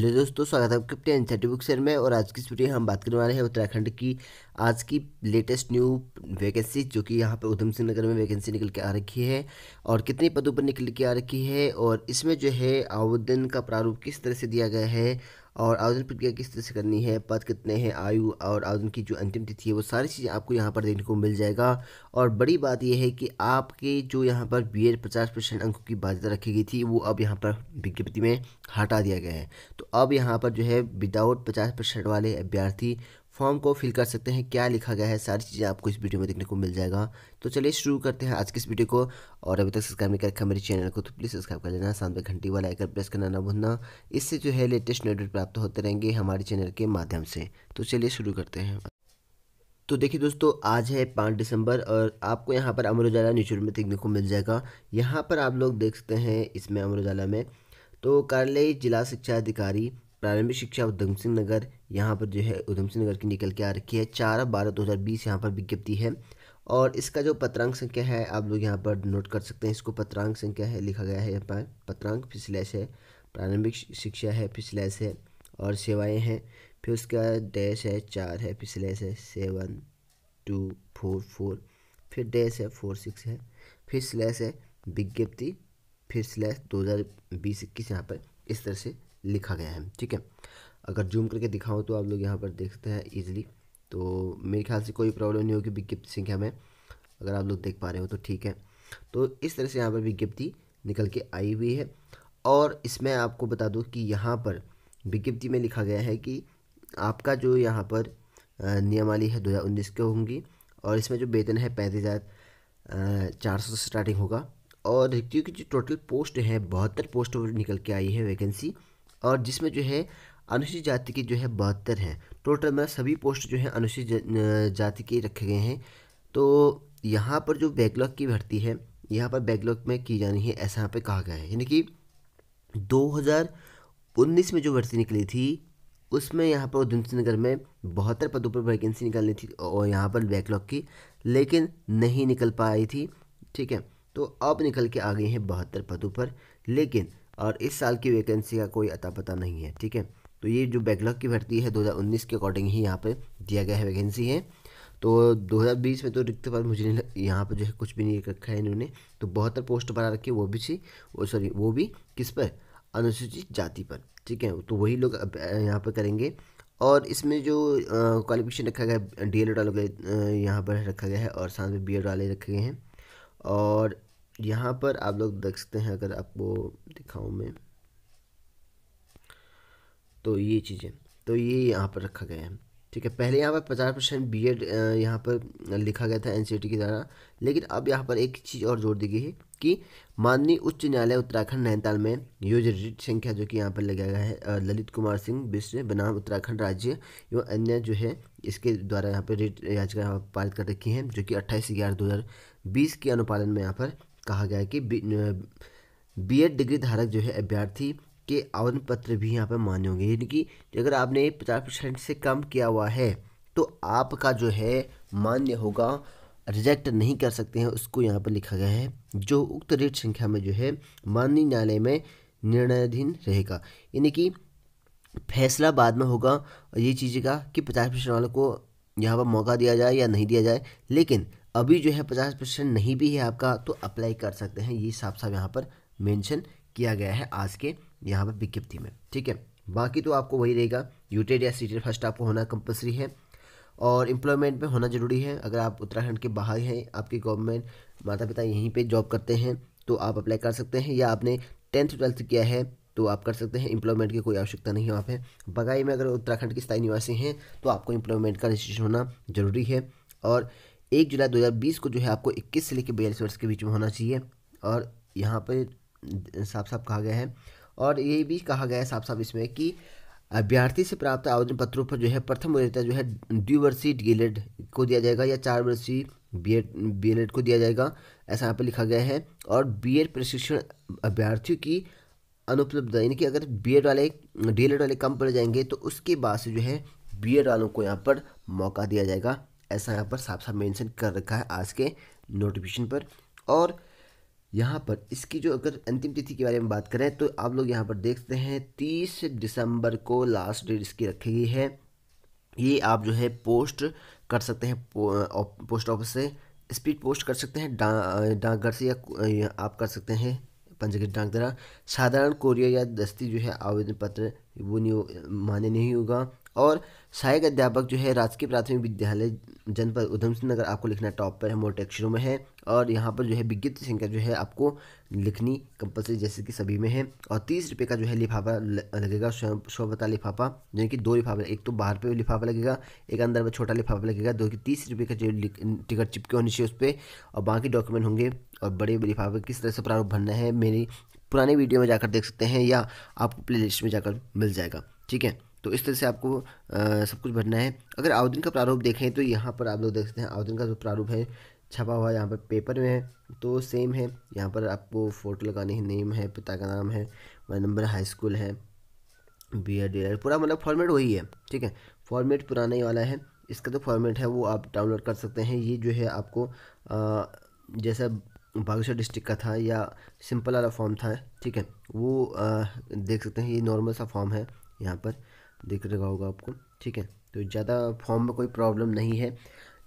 hello दोस्तों स्वागत है आपके अपने एनसीटी बुक में और आज की इस वीडियो हम बात करने वाले हैं उत्तराखंड की आज की लेटेस्ट न्यू वैकेंसी जो कि यहाँ पर उधम सिंह नगर में वैकेंसी निकल के आ रखी है और कितने पदों पर निकल के आ रखी है और इसमें जो है आवेदन का प्रारूप किस तरह से दिया गया है और आवेदन प्रक्रिया किस तरह से करनी है पद कितने हैं आयु और आवेदन की जो अंतिम तिथि है वो सारी चीज़ें आपको यहाँ पर देखने को मिल जाएगा और बड़ी बात यह है कि आपके जो यहाँ पर बी एड पचास परसेंट अंकों की बाध्यता रखी गई थी वो अब यहाँ पर विज्ञप्ति में हटा दिया गया है तो अब यहाँ पर जो है विदाउट पचास परसेंट वाले अभ्यर्थी फॉर्म को फिल कर सकते हैं क्या लिखा गया है सारी चीज़ें आपको इस वीडियो में देखने को मिल जाएगा तो चलिए शुरू करते हैं आज की इस वीडियो को और अभी तक सब्सक्राइब नहीं कर रखा मेरे चैनल को तो प्लीज़ सब्सक्राइब कर लेना साथ में घंटी वाला आइकन प्रेस करना ना भूलना इससे जो है लेटेस्ट नोटिफिक प्राप्त होते रहेंगे हमारे चैनल के माध्यम से तो चलिए शुरू करते हैं तो देखिए दोस्तों आज है पाँच दिसंबर और आपको यहाँ पर अमर उजाला न्यूज में देखने को मिल जाएगा यहाँ पर आप लोग देख सकते हैं इसमें अमर उजाला में तो कार्यालय जिला शिक्षा अधिकारी प्रारंभिक शिक्षा उधम सिंह नगर यहाँ पर जो है उधम सिंह नगर की निकल के आ रखी है चार बारह दो हज़ार बीस यहाँ पर विज्ञप्ति है और इसका जो पत्रांक संख्या है आप लोग यहाँ पर नोट कर सकते हैं इसको पत्रांक संख्या है लिखा गया है यहाँ पर पत्रांक फिर स्लैश है प्रारंभिक शिक्षा है फिर स्लैश है और सेवाएं हैं फिर उसका डैश है चार है फिर स्लैश है सेवन टू फोर फोर फिर डैश है फोर सिक्स है फिर स्लैश है विज्ञप्ति फिर स्लैश दो हज़ार बीस इक्कीस यहाँ पर इस तरह से लिखा गया है ठीक है अगर जूम करके दिखाऊँ तो आप लोग यहाँ पर देखते हैं ईजिली तो मेरे ख्याल से कोई प्रॉब्लम नहीं होगी विज्ञप्ति संख्या में अगर आप लोग देख पा रहे हो तो ठीक है तो इस तरह से यहाँ पर विज्ञप्ति निकल के आई हुई है और इसमें आपको बता दूँ कि यहाँ पर विज्ञप्ति में लिखा गया है कि आपका जो यहाँ पर नियमावली है दो हज़ार उन्नीस के होंगी और इसमें जो वेतन है पैंतीस हज़ार चार सौ से स्टार्टिंग होगा और रिक्तियों की जो टोटल पोस्ट है बहत्तर पोस्ट निकल के आई है वैकेंसी और जिसमें जो है अनुसूचित जाति के जो है बहत्तर हैं टोटल में मतलब सभी पोस्ट जो है अनुसूचित जाति के रखे गए हैं तो यहाँ पर जो बैकलॉग की भर्ती है यहाँ पर बैकलॉग में की जानी है ऐसा यहाँ पर कहा गया है यानी कि 2019 में जो भर्ती निकली थी उसमें यहाँ पर उधमसिंह नगर में बहत्तर पदों पर वैकेंसी निकालनी थी और यहाँ पर बैकलॉग की लेकिन नहीं निकल पाई थी ठीक है तो अब निकल के आ गई हैं बहत्तर पदों पर लेकिन और इस साल की वैकेंसी का कोई अता पता नहीं है ठीक है तो ये जो बैकलॉग की भर्ती है 2019 के अकॉर्डिंग ही यहाँ पर दिया गया है वैकेंसी है तो 2020 में तो रिक्त पर मुझे नहीं यहाँ पर जो है कुछ भी नहीं रखा है इन्होंने तो बहत्तर पोस्ट बना रखी है वो भी सी वो सॉरी वो भी किस पर अनुसूचित जाति पर ठीक है तो वही लोग यहाँ पर करेंगे और इसमें जो क्वालिफिकेशन रखा गया है डी एल वाले यहाँ पर रखा गया है और साथ में बी एड वाले रखे गए हैं और यहाँ पर आप लोग देख सकते हैं अगर आपको दिखाऊँ मैं तो ये चीज़ें तो ये यहाँ पर रखा गया है ठीक है पहले यहाँ पर पचास परसेंट बी एड यहाँ पर लिखा गया था एन e की द्वारा लेकिन अब यहाँ पर एक चीज़ और जोड़ दी गई है कि माननीय उच्च न्यायालय उत्तराखंड नैनीताल में योज रिट संख्या जो कि यहाँ पर लगाया गया है ललित कुमार सिंह विश्व बनाम उत्तराखंड राज्य एवं अन्य जो है इसके द्वारा यहाँ पर रिट याचिका पारित कर रखी है जो कि अट्ठाईस ग्यारह दो के अनुपालन में यहाँ पर कहा गया है कि बी एड डिग्री धारक जो है अभ्यर्थी के आवेदन पत्र भी यहाँ पर मान्य होंगे यानी कि अगर आपने पचास परसेंट से कम किया हुआ है तो आपका जो है मान्य होगा रिजेक्ट नहीं कर सकते हैं उसको यहाँ पर लिखा गया है जो उक्त रेट संख्या में जो है माननीय न्यायालय में निर्णयाधीन रहेगा यानी कि फैसला बाद में होगा ये चीज़ का कि पचास परसेंट वालों को यहाँ पर मौका दिया जाए या नहीं दिया जाए लेकिन अभी जो है पचास परसेंट नहीं भी है आपका तो अप्लाई कर सकते हैं ये साफ साफ यहाँ पर मेंशन किया गया है आज के यहाँ पर विज्ञप्ति में ठीक है बाकी तो आपको वही रहेगा यूटेड या सीटेड फर्स्ट आपको होना कंपलसरी है और एम्प्लॉयमेंट में होना ज़रूरी है अगर आप उत्तराखंड के बाहर हैं आपकी गवर्नमेंट माता पिता यहीं पर जॉब करते हैं तो आप अप्लाई कर सकते हैं या आपने टेंथ ट्वेल्थ किया है तो आप कर सकते हैं इम्प्लॉयमेंट की कोई आवश्यकता नहीं है वहाँ पे बगाई में अगर उत्तराखंड के स्थायी निवासी हैं तो आपको एम्प्लॉयमेंट का रजिस्ट्रेशन होना ज़रूरी है और एक जुलाई 2020 को जो है आपको 21 से लेकर बयालीस वर्ष के बीच में होना चाहिए और यहाँ पर साफ साफ कहा गया है और ये भी कहा गया है साफ साफ इसमें कि अभ्यर्थी से प्राप्त आवेदन पत्रों पर जो है प्रथम वरीयता जो है द्विवर्षीय डीलेड को दिया जाएगा या चार वर्षीय बी एड बी एड को दिया जाएगा ऐसा यहाँ पर लिखा गया है और बी एड प्रशिक्षण अभ्यर्थियों की अनुपलब्धता यानी कि अगर बी एड वाले डी एड वाले कम पड़ जाएंगे तो उसके बाद से जो है बी एड वालों को यहाँ पर मौका दिया जाएगा ऐसा यहाँ पर साफ साफ मेंशन कर रखा है आज के नोटिफिकेशन पर और यहाँ पर इसकी जो अगर अंतिम तिथि के बारे में बात करें तो आप लोग यहाँ पर देखते हैं तीस दिसंबर को लास्ट डेट इसकी रखी गई है ये आप जो है पोस्ट कर सकते हैं पो, पोस्ट ऑफिस से स्पीड पोस्ट कर सकते हैं डाकघर से या आप कर सकते हैं पंजीकृत डाक द्वारा साधारण कोरियर या दस्ती जो है आवेदन पत्र वो नहीं मान्य नहीं होगा और सहायक अध्यापक जो है राजकीय प्राथमिक विद्यालय जनपद उधम सिंह नगर आपको लिखना टॉप पर है मोटे अक्षरों में है और यहाँ पर जो है विज्ञप्ति संख्या जो है आपको लिखनी कंपलसरी जैसे कि सभी में है और तीस रुपये का जो है लिफाफा लगेगा सौ बता लिफाफा जो कि दो लिफाफे एक तो बाहर पे लिफाफा लगेगा एक अंदर में छोटा लिफाफा लगेगा दो कि तीस रुपये का जो टिकट चिपके होनी चाहिए उस पर और बाकी डॉक्यूमेंट होंगे और बड़े लिफाफे किस तरह से प्रारूप भरना है मेरी पुराने वीडियो में जाकर देख सकते हैं या आपको प्ले लिस्ट में जाकर मिल जाएगा ठीक है तो इस तरह से आपको आ, सब कुछ भरना है अगर आवेदन का प्रारूप देखें तो यहाँ पर आप लोग देख सकते हैं आवेदन का जो प्रारूप है छपा हुआ यहाँ पर पेपर में है तो सेम है यहाँ पर आपको फ़ोटो लगानी है नेम है पिता का नाम है मोबाइल नंबर हाई स्कूल है बी एड डी पूरा मतलब फॉर्मेट वही है ठीक है फॉर्मेट पुराना ही वाला है इसका जो तो फॉर्मेट है वो आप डाउनलोड कर सकते हैं ये जो है आपको आ, जैसा बागेश्वर डिस्ट्रिक्ट का था या सिंपल वाला फॉर्म था ठीक है वो आ, देख सकते हैं ये नॉर्मल सा फॉर्म है यहाँ पर देख रहा होगा आपको ठीक है तो ज़्यादा फॉर्म में कोई प्रॉब्लम नहीं है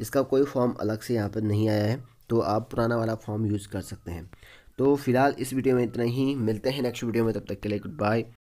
इसका कोई फॉर्म अलग से यहाँ पर नहीं आया है तो आप पुराना वाला फॉर्म यूज़ कर सकते हैं तो फिलहाल इस वीडियो में इतना ही मिलते हैं नेक्स्ट वीडियो में तब तक के लिए गुड बाय